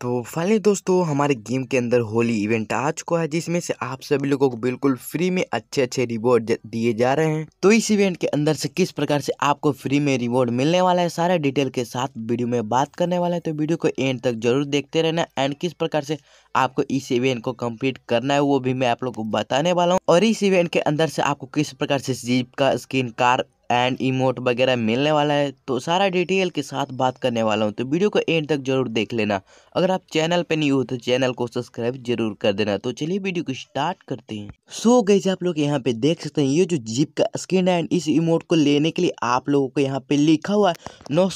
तो फाइनली दोस्तों हमारे गेम के अंदर होली इवेंट आ चुका है जिसमें से आप सभी लोगों को बिल्कुल फ्री में अच्छे अच्छे रिवॉर्ड दिए जा रहे हैं तो इस इवेंट के अंदर से किस प्रकार से आपको फ्री में रिवॉर्ड मिलने वाला है सारे डिटेल के साथ वीडियो में बात करने वाला है तो वीडियो को एंड तक जरूर देखते रहना एंड किस प्रकार से आपको इस इवेंट को कम्प्लीट करना है वो भी मैं आप लोग को बताने वाला हूँ और इस इवेंट के अंदर से आपको किस प्रकार से जीप का स्किन कार एंड इमोट वगैरह मिलने वाला है तो सारा डिटेल के साथ बात करने वाला हूँ तो वीडियो को एंड तक जरूर देख लेना अगर आप चैनल पे नहीं हो तो चैनल को सब्सक्राइब जरूर कर देना तो चलिए वीडियो को स्टार्ट करते हैं सो so गई आप लोग यहाँ पे देख सकते हैं ये जो जीप का स्क्रीन है एंड इस इमोट को लेने के लिए आप लोगों को यहाँ पे लिखा हुआ नौ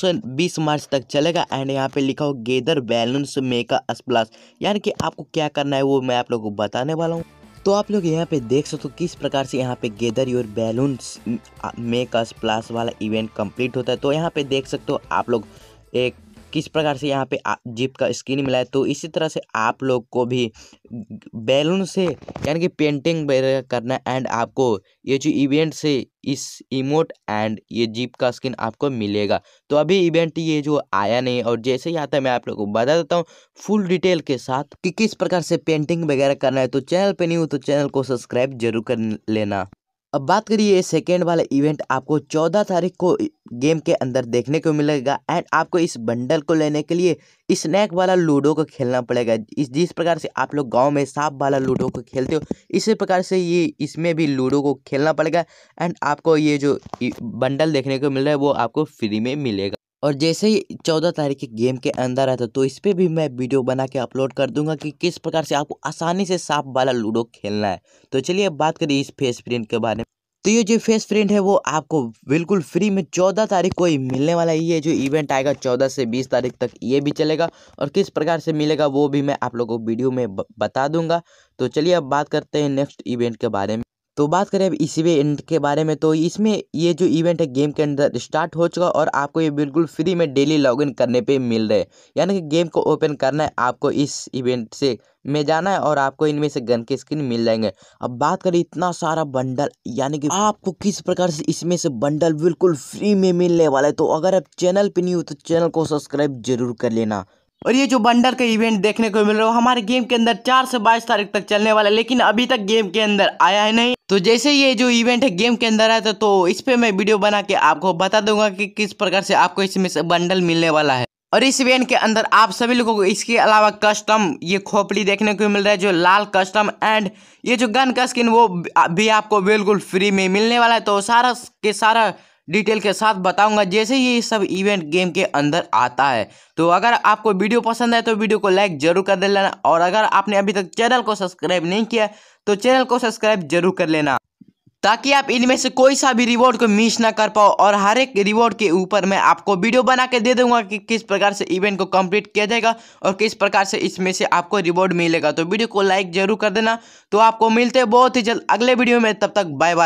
मार्च तक चलेगा एंड यहाँ पे लिखा हुआ गेदर बैलेंस मेका स्प्लास यानी कि आपको क्या करना है वो मैं आप लोग को बताने वाला हूँ तो आप लोग यहाँ पे देख सकते हो किस प्रकार से यहाँ पे gather your balloon make us plus वाला इवेंट कंप्लीट होता है तो यहाँ पे देख सकते हो आप लोग एक किस प्रकार से यहाँ पे जीप का स्किन मिला है तो इसी तरह से आप लोग को भी बैलून से यानी कि पेंटिंग वगैरह करना एंड आपको ये जो इवेंट से इस इमोट एंड ये जीप का स्किन आपको मिलेगा तो अभी इवेंट ये जो आया नहीं और जैसे ही आता है मैं आप लोगों को बता देता हूँ फुल डिटेल के साथ कि किस प्रकार से पेंटिंग वगैरह करना है तो चैनल पे नहीं हो तो चैनल को सब्सक्राइब जरूर कर लेना अब बात करिए सेकेंड वाला इवेंट आपको चौदह तारीख को गेम के अंदर देखने को मिलेगा एंड आपको इस बंडल को लेने के लिए स्नैक वाला लूडो को खेलना पड़ेगा इस जिस प्रकार से आप लोग गांव में सांप वाला लूडो को खेलते हो इसी प्रकार से ये इसमें भी लूडो को खेलना पड़ेगा एंड आपको ये जो बंडल देखने को मिल रहा है वो आपको फ्री में मिलेगा और जैसे ही चौदह तारीख के गेम के अंदर आता तो इस पर भी मैं वीडियो बना के अपलोड कर दूंगा कि किस प्रकार से आपको आसानी से सांप वाला लूडो खेलना है तो चलिए अब बात करिए इस फेस प्रिंट के बारे में तो ये जो फेस प्रिंट है वो आपको बिल्कुल फ्री में चौदह तारीख को ही मिलने वाला है ये जो इवेंट आएगा चौदह से बीस तारीख तक ये भी चलेगा और किस प्रकार से मिलेगा वो भी मैं आप लोगों को वीडियो में बता दूंगा तो चलिए अब बात करते हैं नेक्स्ट इवेंट के बारे में तो बात करें अब इसी इवेंट के बारे में तो इसमें ये जो इवेंट है गेम के अंदर स्टार्ट हो चुका और आपको ये बिल्कुल फ्री में डेली लॉगिन करने पे मिल रहे यानी कि गेम को ओपन करना है आपको इस इवेंट से में जाना है और आपको इनमें से गन के स्किन मिल जाएंगे अब बात करें इतना सारा बंडल यानी कि आपको किस प्रकार से इसमें से बंडल बिल्कुल फ्री में मिलने वाला है तो अगर आप चैनल पर नहीं हो तो चैनल को सब्सक्राइब जरूर कर लेना और ये जो बंडल का इवेंट देखने को मिल रहा है हमारे गेम के अंदर चार से बाईस तारीख तक चलने वाला है लेकिन अभी तक गेम के अंदर आया है नहीं तो जैसे ये जो इवेंट है गेम के अंदर आया था तो इस पे मैं वीडियो बना के आपको बता दूंगा कि किस प्रकार से आपको इसमें से बंडल मिलने वाला है और इस इवेंट के अंदर आप सभी लोगों को इसके अलावा कस्टम ये खोपड़ी देखने को मिल रहा है जो लाल कस्टम एंड ये जो गन का स्किन वो भी आपको बिल्कुल फ्री में मिलने वाला है तो सारा के सारा डिटेल के साथ बताऊंगा जैसे ही ये सब इवेंट गेम के अंदर आता है तो अगर आपको वीडियो पसंद आए तो वीडियो को लाइक जरूर कर देना और अगर आपने अभी तक चैनल को सब्सक्राइब नहीं किया तो चैनल को सब्सक्राइब जरूर कर लेना ताकि आप इनमें से कोई सा भी रिवॉर्ड को मिस ना कर पाओ और हर एक रिवॉर्ड के ऊपर मैं आपको वीडियो बना के दे दूंगा कि किस प्रकार से इवेंट को कंप्लीट किया जाएगा और किस प्रकार से इसमें से आपको रिवॉर्ड मिलेगा तो वीडियो को लाइक जरूर कर देना तो आपको मिलते हैं बहुत ही जल्द अगले वीडियो में तब तक बाय बाय